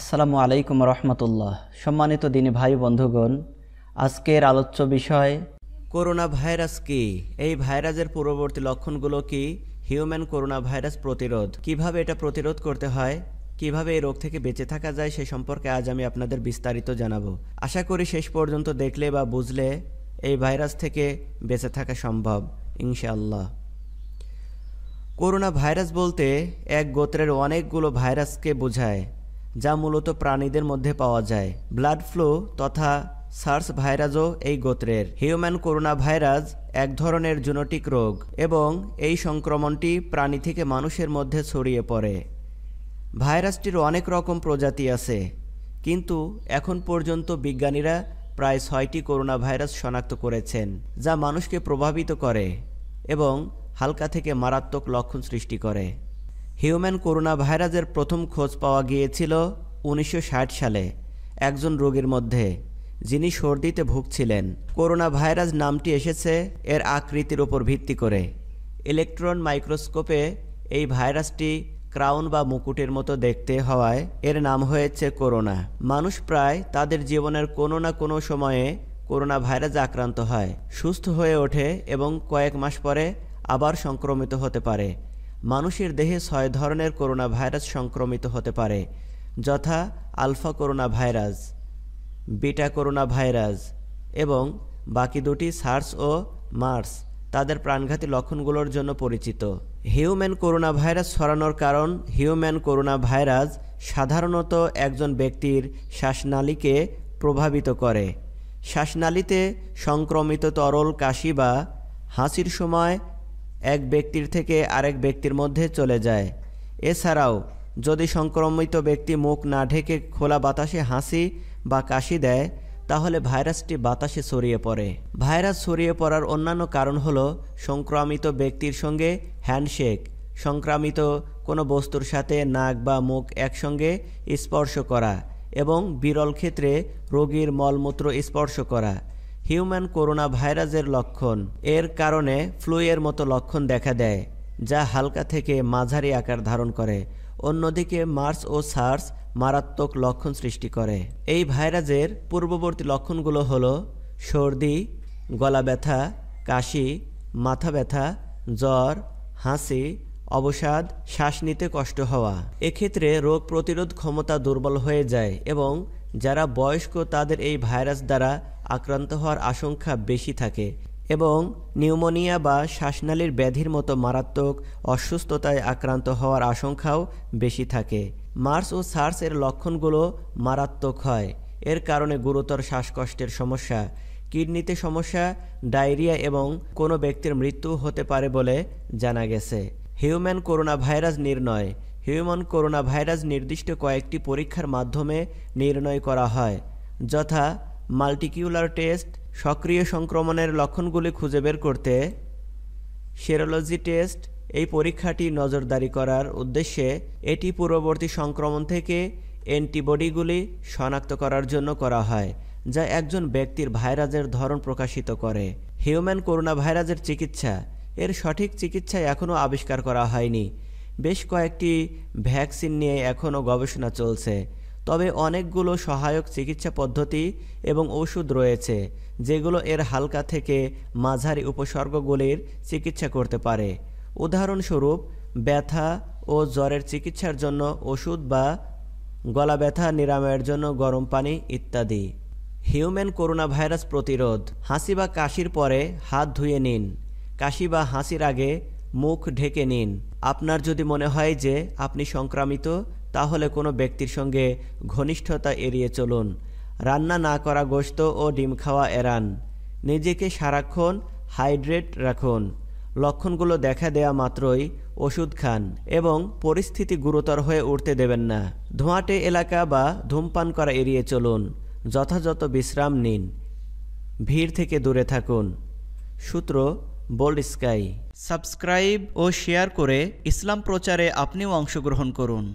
আসসালামু আলাইকুম রহমতুল্লাহ সম্মানিত দিনী ভাই বন্ধুগণ আজকের আলোচ্য বিষয় করোনা ভাইরাস কি এই ভাইরাসের পূর্ববর্তী লক্ষণগুলো কি হিউম্যান করোনা ভাইরাস প্রতিরোধ কিভাবে এটা প্রতিরোধ করতে হয় কিভাবে এই রোগ থেকে বেঁচে থাকা যায় সে সম্পর্কে আজ আমি আপনাদের বিস্তারিত জানাবো আশা করি শেষ পর্যন্ত দেখলে বা বুঝলে এই ভাইরাস থেকে বেঁচে থাকা সম্ভব ইনশাআল্লাহ করোনা ভাইরাস বলতে এক গোত্রের অনেকগুলো ভাইরাসকে বোঝায় যা মূলত প্রাণীদের মধ্যে পাওয়া যায় ব্লাড ফ্লু তথা সার্স ভাইরাসও এই গোত্রের হিউম্যান করোনা ভাইরাস এক ধরনের জুনোটিক রোগ এবং এই সংক্রমণটি প্রাণী থেকে মানুষের মধ্যে ছড়িয়ে পড়ে ভাইরাসটির অনেক রকম প্রজাতি আছে কিন্তু এখন পর্যন্ত বিজ্ঞানীরা প্রায় ছয়টি করোনা ভাইরাস শনাক্ত করেছেন যা মানুষকে প্রভাবিত করে এবং হালকা থেকে মারাত্মক লক্ষণ সৃষ্টি করে হিউম্যান করোনা ভাইরাসের প্রথম খোঁজ পাওয়া গিয়েছিল উনিশশো সালে একজন রোগীর মধ্যে যিনি সর্দিতে ভুগছিলেন করোনা ভাইরাস নামটি এসেছে এর আকৃতির ওপর ভিত্তি করে ইলেকট্রন মাইক্রোস্কোপে এই ভাইরাসটি ক্রাউন বা মুকুটের মতো দেখতে হওয়ায় এর নাম হয়েছে করোনা মানুষ প্রায় তাদের জীবনের কোনো না কোনো সময়ে করোনা ভাইরাসে আক্রান্ত হয় সুস্থ হয়ে ওঠে এবং কয়েক মাস পরে আবার সংক্রমিত হতে পারে মানুষের দেহে ছয় ধরনের করোনা ভাইরাস সংক্রমিত হতে পারে যথা alpha corona virus beta corona virus এবং বাকি দুটি সার্স ও মার্স তাদের প্রাণঘাতী লক্ষণগুলোর জন্য পরিচিত হিউম্যান করোনা ভাইরাস ছড়ানোর কারণ হিউম্যান করোনা ভাইরাস সাধারণত একজন ব্যক্তির শ্বাসনালীকে প্রভাবিত করে শ্বাসনালীতে সংক্রমিত তরল কাশি বা হাসির সময় এক ব্যক্তির থেকে আরেক ব্যক্তির মধ্যে চলে যায় এছাড়াও যদি সংক্রমিত ব্যক্তি মুখ না ঢেকে খোলা বাতাসে হাসি বা কাশি দেয় তাহলে ভাইরাসটি বাতাসে ছড়িয়ে পড়ে ভাইরাস ছড়িয়ে পড়ার অন্যান্য কারণ হলো সংক্রামিত ব্যক্তির সঙ্গে হ্যান্ডশেক সংক্রামিত কোনো বস্তুর সাথে নাক বা মুখ একসঙ্গে স্পর্শ করা এবং বিরল ক্ষেত্রে রোগীর মলমূত্র স্পর্শ করা হিউম্যান করোনা ভাইরাসের লক্ষণ এর কারণে ফ্লুয়ের মতো লক্ষণ দেখা দেয় যা হালকা থেকে মাঝারি আকার ধারণ করে অন্যদিকে মার্স ও সার্স মারাত্মক লক্ষণ সৃষ্টি করে এই ভাইরাসের পূর্ববর্তী লক্ষণগুলো হল সর্দি গলা ব্যথা কাশি মাথা ব্যথা জ্বর হাসি অবসাদ শ্বাস নিতে কষ্ট হওয়া এক্ষেত্রে রোগ প্রতিরোধ ক্ষমতা দুর্বল হয়ে যায় এবং যারা বয়স্ক তাদের এই ভাইরাস দ্বারা আক্রান্ত হওয়ার আশঙ্কা বেশি থাকে এবং নিউমোনিয়া বা শ্বাসনালীর ব্যাধির মতো মারাত্মক অসুস্থতায় আক্রান্ত হওয়ার আশঙ্কাও বেশি থাকে মার্স ও সার্স এর লক্ষণগুলো মারাত্মক হয় এর কারণে গুরুতর শ্বাসকষ্টের সমস্যা কিডনিতে সমস্যা ডায়রিয়া এবং কোনো ব্যক্তির মৃত্যু হতে পারে বলে জানা গেছে হিউম্যান করোনা ভাইরাস নির্ণয় হিউম্যান করোনা ভাইরাস নির্দিষ্ট কয়েকটি পরীক্ষার মাধ্যমে নির্ণয় করা হয় যথা মাল্টিকিউলার টেস্ট সক্রিয় সংক্রমণের লক্ষণগুলি খুঁজে বের করতে সেরোলজি টেস্ট এই পরীক্ষাটি নজরদারি করার উদ্দেশ্যে এটি পূর্ববর্তী সংক্রমণ থেকে অ্যান্টিবডিগুলি শনাক্ত করার জন্য করা হয় যা একজন ব্যক্তির ভাইরাসের ধরন প্রকাশিত করে হিউম্যান করোনা ভাইরাসের চিকিৎসা এর সঠিক চিকিৎসা এখনও আবিষ্কার করা হয়নি বেশ কয়েকটি ভ্যাকসিন নিয়ে এখনও গবেষণা চলছে তবে অনেকগুলো সহায়ক চিকিৎসা পদ্ধতি এবং ওষুধ রয়েছে যেগুলো এর হালকা থেকে মাঝারি উপসর্গগুলির চিকিৎসা করতে পারে উদাহরণস্বরূপ ব্যথা ও জ্বরের চিকিৎসার জন্য ওষুধ বা গলা ব্যথা নিরাময়ের জন্য গরম পানি ইত্যাদি হিউম্যান করোনা ভাইরাস প্রতিরোধ হাসি বা কাশির পরে হাত ধুয়ে নিন কাশি বা হাসির আগে মুখ ঢেকে নিন আপনার যদি মনে হয় যে আপনি সংক্রামিত তাহলে কোনো ব্যক্তির সঙ্গে ঘনিষ্ঠতা এড়িয়ে চলুন রান্না না করা গোশত ও ডিম খাওয়া এড়ান নিজেকে সারাক্ষণ হাইড্রেট রাখুন লক্ষণগুলো দেখা দেয়া মাত্রই ওষুধ খান এবং পরিস্থিতি গুরুতর হয়ে উঠতে দেবেন না ধোঁয়াটে এলাকা বা ধূমপান করা এড়িয়ে চলুন যথাযথ বিশ্রাম নিন ভিড় থেকে দূরে থাকুন সূত্র বোল্ড স্কাই সাবস্ক্রাইব ও শেয়ার করে ইসলাম প্রচারে আপনিও অংশগ্রহণ করুন